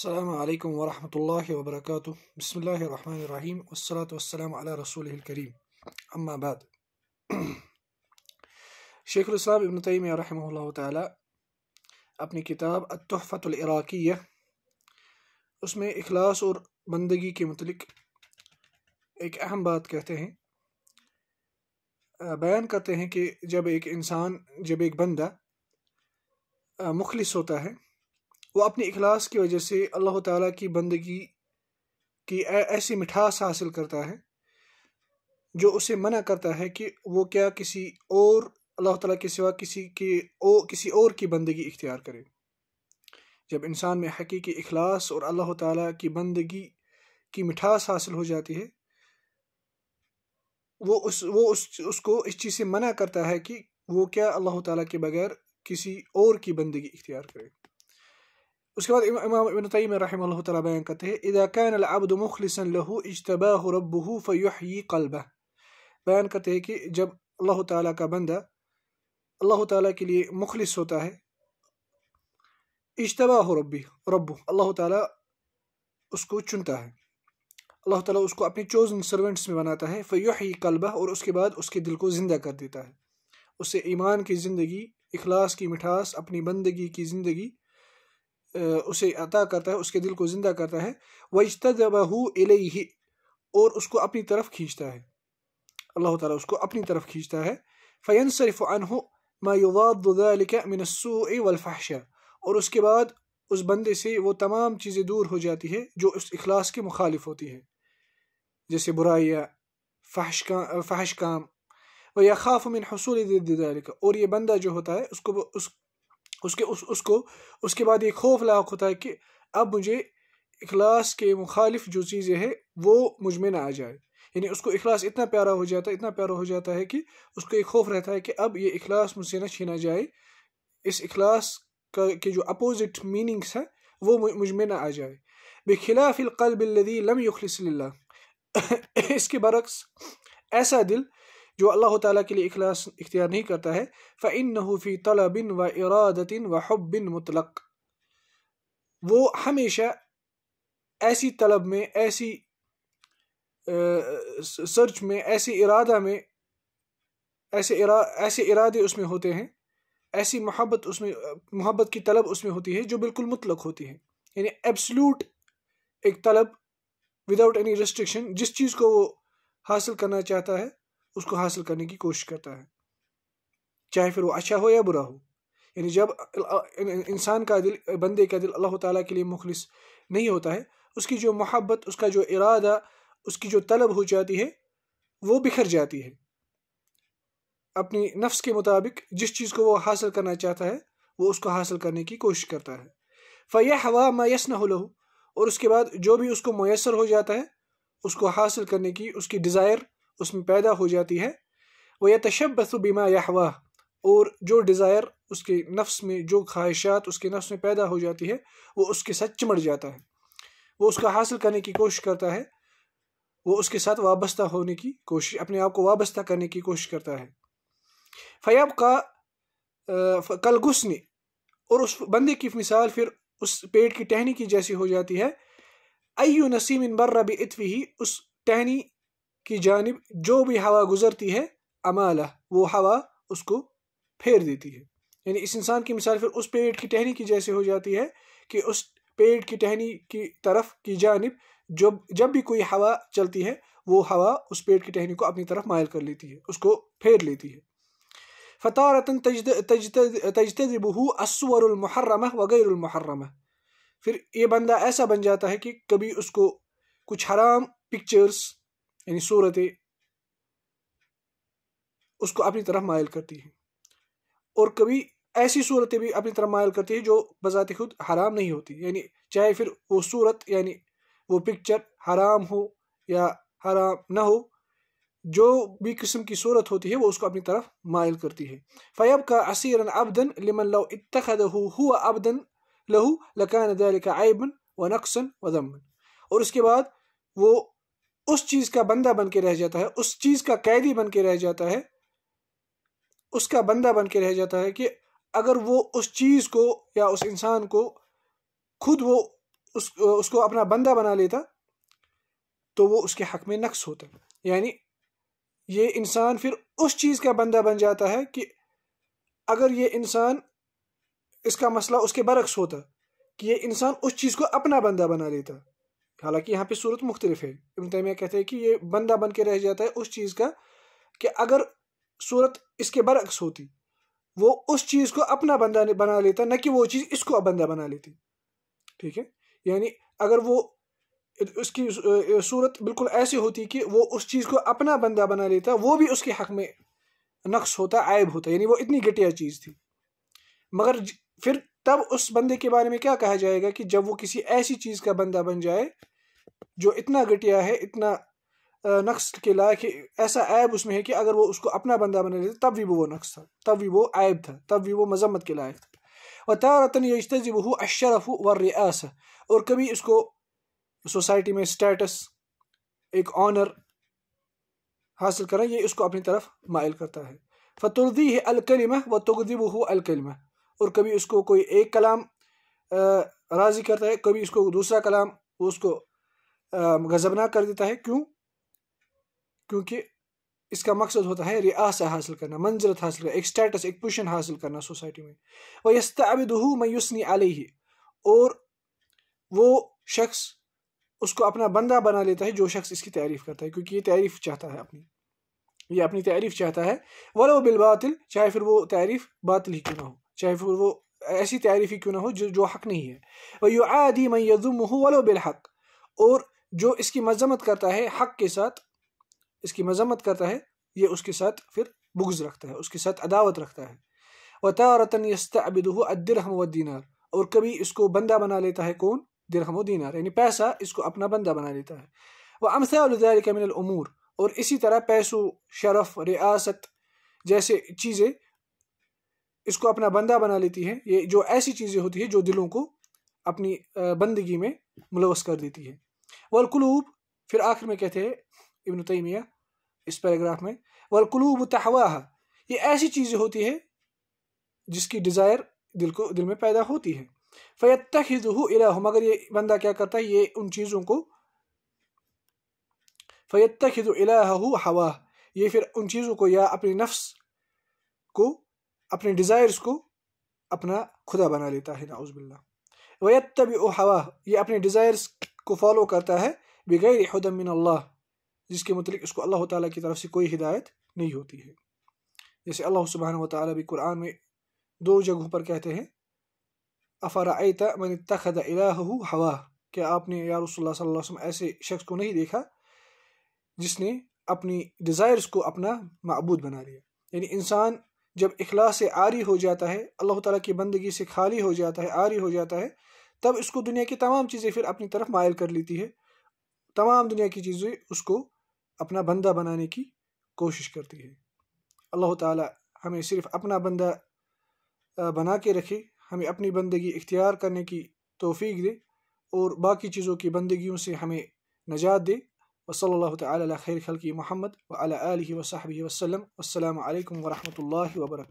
السلام علیکم ورحمۃ اللہ وبرکاتہ بسم اللہ الرحمن الرحیم والصلاة والسلام علی رسول کریم اما بعد شیخ الاسلام ابن الصحابمۃ رحمہ اللہ تعالی اپنی کتاب اتوفت العراقیہ اس میں اخلاص اور بندگی کے متعلق ایک اہم بات کہتے ہیں بیان کرتے ہیں کہ جب ایک انسان جب ایک بندہ مخلص ہوتا ہے وہ اپنی اخلاص کی وجہ سے اللہ تعالیٰ کی بندگی کی ایسی مٹھاس حاصل کرتا ہے جو اسے منع کرتا ہے کہ وہ کیا کسی اور اللہ تعالیٰ کے سوا کسی کے او کسی اور کی بندگی اختیار کرے جب انسان میں حقیقی اخلاص اور اللہ تعالیٰ کی بندگی کی مٹھاس حاصل ہو جاتی ہے وہ اس وہ اس اس کو اس چیز سے منع کرتا ہے کہ وہ کیا اللہ تعالیٰ کے بغیر کسی اور کی بندگی اختیار کرے اس کے بعد امام ابن تیم رحمہ اللہ تعالیٰ بیان کرتے ہیں اذا العبد مخلصا له ربه قلبه بیان کرتے ہیں کہ جب اللہ تعالیٰ کا بندہ اللہ تعالیٰ کے لیے مخلص ہوتا ہے اجتباه ربی رب اللہ تعالیٰ اس کو چنتا ہے اللہ تعالیٰ اس کو اپنی چوزن سرونٹس میں بناتا ہے فیحیی قلبہ اور اس کے بعد اس کے دل کو زندہ کر دیتا ہے اسے ایمان کی زندگی اخلاص کی مٹھاس اپنی بندگی کی زندگی اسے عطا کرتا ہے اس کے دل کو زندہ کرتا ہے وجت الیہ اور اس کو اپنی طرف کھینچتا ہے اللہ تعالیٰ اس کو اپنی طرف کھینچتا ہے یضاد ذلک من السوء الفحشہ اور اس کے بعد اس بندے سے وہ تمام چیزیں دور ہو جاتی ہے جو اس اخلاص کے مخالف ہوتی ہے جیسے برائیہ فحش کام فحش کام و یا خاف من حصول ذلك اور یہ بندہ جو ہوتا ہے اس کو اس کے اس اس کو اس کے بعد یہ خوف لاحق ہوتا ہے کہ اب مجھے اخلاص کے مخالف جو چیزیں ہیں وہ مجھ میں نہ آ جائے یعنی اس کو اخلاص اتنا پیارا ہو جاتا ہے اتنا پیارا ہو جاتا ہے کہ اس کو ایک خوف رہتا ہے کہ اب یہ اخلاص مجھ سے نہ چھینا جائے اس اخلاص کا کے جو اپوزٹ میننگس ہیں وہ مجھ میں نہ آ جائے بے خلاف القلب الدی يخلص اخلیٰ اس کے برعکس ایسا دل جو اللہ تعالیٰ کے لیے اخلاص اختیار نہیں کرتا ہے فَإِنَّهُ فی طَلَبٍ و وَحُبٍ و مطلق وہ ہمیشہ ایسی طلب میں ایسی سرچ میں ایسی ارادہ میں ایسے ایسے ارادے اس میں ہوتے ہیں ایسی محبت اس میں محبت کی طلب اس میں ہوتی ہے جو بالکل مطلق ہوتی ہے یعنی ایبسلوٹ ایک طلب وداؤٹ اینی ریسٹرکشن جس چیز کو وہ حاصل کرنا چاہتا ہے اس کو حاصل کرنے کی کوشش کرتا ہے چاہے پھر وہ اچھا ہو یا برا ہو یعنی جب انسان کا دل بندے کا دل اللہ تعالیٰ کے لیے مخلص نہیں ہوتا ہے اس کی جو محبت اس کا جو ارادہ اس کی جو طلب ہو جاتی ہے وہ بکھر جاتی ہے اپنی نفس کے مطابق جس چیز کو وہ حاصل کرنا چاہتا ہے وہ اس کو حاصل کرنے کی کوشش کرتا ہے فیاح ہوا نہ ہو اور اس کے بعد جو بھی اس کو میسر ہو جاتا ہے اس کو حاصل کرنے کی اس کی ڈیزائر اس میں پیدا ہو جاتی ہے وہ یا تشبت یا اور جو ڈیزائر اس کے نفس میں جو خواہشات اس کے نفس میں پیدا ہو جاتی ہے وہ اس کے ساتھ چمڑ جاتا ہے وہ اس کا حاصل کرنے کی کوشش کرتا ہے وہ اس کے ساتھ وابستہ ہونے کی کوشش اپنے آپ کو وابستہ کرنے کی کوشش کرتا ہے فیاب کا کل نے اور اس بندے کی مثال پھر اس پیٹ کی ٹہنی کی جیسی ہو جاتی ہے ایو نسیم ان برب اطفی اس ٹہنی کی جانب جو بھی ہوا گزرتی ہے امالہ وہ ہوا اس کو پھیر دیتی ہے یعنی اس انسان کی مثال پھر اس پیٹ کی ٹہنی کی جیسے ہو جاتی ہے کہ اس پیٹ کی ٹہنی کی طرف کی جانب جب جب بھی کوئی ہوا چلتی ہے وہ ہوا اس پیٹ کی ٹہنی کو اپنی طرف مائل کر لیتی ہے اس کو پھیر لیتی ہے فتح و رتن تجدید اسور المحرمہ وغیر المحرمہ پھر یہ بندہ ایسا بن جاتا ہے کہ کبھی اس کو کچھ حرام پکچرز یعنی صورت اس کو اپنی طرف مائل کرتی ہے اور کبھی ایسی صورتیں بھی اپنی طرف مائل کرتی ہے جو بذات خود حرام نہیں ہوتی یعنی چاہے پھر وہ صورت یعنی وہ پکچر حرام ہو یا حرام نہ ہو جو بھی قسم کی صورت ہوتی ہے وہ اس کو اپنی طرف مائل کرتی ہے فیب کا اتخذه هو ابدن لہو لکان دل کا نقسَََ و ضمن اور اس کے بعد وہ اس چیز کا بندہ بن کے رہ جاتا ہے اس چیز کا قیدی بن کے رہ جاتا ہے اس کا بندہ بن کے رہ جاتا ہے کہ اگر وہ اس چیز کو یا اس انسان کو خود وہ اس اس کو اپنا بندہ بنا لیتا تو وہ اس کے حق میں نقص ہوتا یعنی یہ انسان پھر اس چیز کا بندہ بن جاتا ہے کہ اگر یہ انسان اس کا مسئلہ اس کے برعکس ہوتا کہ یہ انسان اس چیز کو اپنا بندہ بنا لیتا حالانکہ یہاں پہ صورت مختلف ہے ابن تیمیہ کہتے ہیں کہ یہ بندہ بن کے رہ جاتا ہے اس چیز کا کہ اگر صورت اس کے برعکس ہوتی وہ اس چیز کو اپنا بندہ بنا لیتا نہ کہ وہ چیز اس کو بندہ بنا لیتی ٹھیک ہے یعنی اگر وہ اس کی صورت بالکل ایسی ہوتی کہ وہ اس چیز کو اپنا بندہ بنا لیتا وہ بھی اس کے حق میں نقص ہوتا عائب ہوتا یعنی وہ اتنی گٹیا چیز تھی مگر پھر تب اس بندے کے بارے میں کیا کہا جائے گا کہ جب وہ کسی ایسی چیز کا بندہ بن جائے جو اتنا گٹیا ہے اتنا نقص کے لائق ایسا عیب اس میں ہے کہ اگر وہ اس کو اپنا بندہ بنا لیتے تب بھی وہ نقص تھا تب بھی وہ عیب تھا تب بھی وہ مذمت کے لائق تھا و تارتن وطن ہو اشرف ہو اور کبھی اس کو سوسائٹی میں سٹیٹس ایک آنر حاصل کریں یہ اس کو اپنی طرف مائل کرتا ہے فتردی ہے الکلمہ و تغدب ہو اور کبھی اس کو کوئی ایک کلام راضی کرتا ہے کبھی اس کو دوسرا کلام وہ اس کو غزبنا کر دیتا ہے کیوں کیونکہ اس کا مقصد ہوتا ہے ریاست حاصل کرنا منزلت حاصل کرنا ایک سٹیٹس ایک پوزیشن حاصل کرنا سوسائٹی میں وہ اب دوہو میوسنی علیہ اور وہ شخص اس کو اپنا بندہ بنا لیتا ہے جو شخص اس کی تعریف کرتا ہے کیونکہ یہ تعریف چاہتا ہے اپنی یہ اپنی تعریف چاہتا ہے ولو بالباطل چاہے پھر وہ تعریف باطل ہی کیوں نہ ہو چاہے پھر وہ ایسی تعریفی کیوں نہ ہو جو حق نہیں ہے وہ یو آدی میزمل و بالحق اور جو اس کی مذمت کرتا ہے حق کے ساتھ اس کی مذمت کرتا ہے یہ اس کے ساتھ پھر بغض رکھتا ہے اس کے ساتھ عداوت رکھتا ہے و طرطنست ابدہ دل و دینار اور کبھی اس کو بندہ بنا لیتا ہے کون و دینار یعنی پیسہ اس کو اپنا بندہ بنا لیتا ہے وہ امسا کمن الامور اور اسی طرح پیسو شرف ریاست جیسے چیزیں اس کو اپنا بندہ بنا لیتی ہے یہ جو ایسی چیزیں ہوتی ہے جو دلوں کو اپنی بندگی میں ملوث کر دیتی ہے والقلوب پھر آخر میں کہتے ہیں ابن تیمیہ اس پیراگراف میں والقلوب تحواہ یہ ایسی چیزیں ہوتی ہے جس کی ڈیزائر دل کو دل میں پیدا ہوتی ہے فَيَتَّخِذُهُ إِلَهُ مگر یہ بندہ کیا کرتا ہے یہ ان چیزوں کو فَيَتَّخِذُ إِلَهَهُ حَوَاهُ یہ پھر ان چیزوں کو یا اپنی نفس کو اپنے ڈیزائرس کو اپنا خدا بنا لیتا ہے نعوذ باللہ ویت طبی ہوا یہ اپنے ڈیزائرس کو فالو کرتا ہے بغیر گیر من اللہ جس کے متعلق اس کو اللہ تعالیٰ کی طرف سے کوئی ہدایت نہیں ہوتی ہے جیسے اللہ سبحانہ و بھی قرآن میں دو جگہوں پر کہتے ہیں افارا من اتخذ الہ ہوا کیا آپ نے یا رسول اللہ صلی اللہ وسلم ایسے شخص کو نہیں دیکھا جس نے اپنی ڈیزائرز کو اپنا معبود بنا لیا یعنی انسان جب اخلاص سے آری ہو جاتا ہے اللہ تعالیٰ کی بندگی سے خالی ہو جاتا ہے آری ہو جاتا ہے تب اس کو دنیا کی تمام چیزیں پھر اپنی طرف مائل کر لیتی ہے تمام دنیا کی چیزیں اس کو اپنا بندہ بنانے کی کوشش کرتی ہے اللہ تعالیٰ ہمیں صرف اپنا بندہ بنا کے رکھے ہمیں اپنی بندگی اختیار کرنے کی توفیق دے اور باقی چیزوں کی بندگیوں سے ہمیں نجات دے وصلى الله تعالى على خير خلقه محمد وعلى آله وصحبه وسلم والسلام عليكم ورحمة الله وبركاته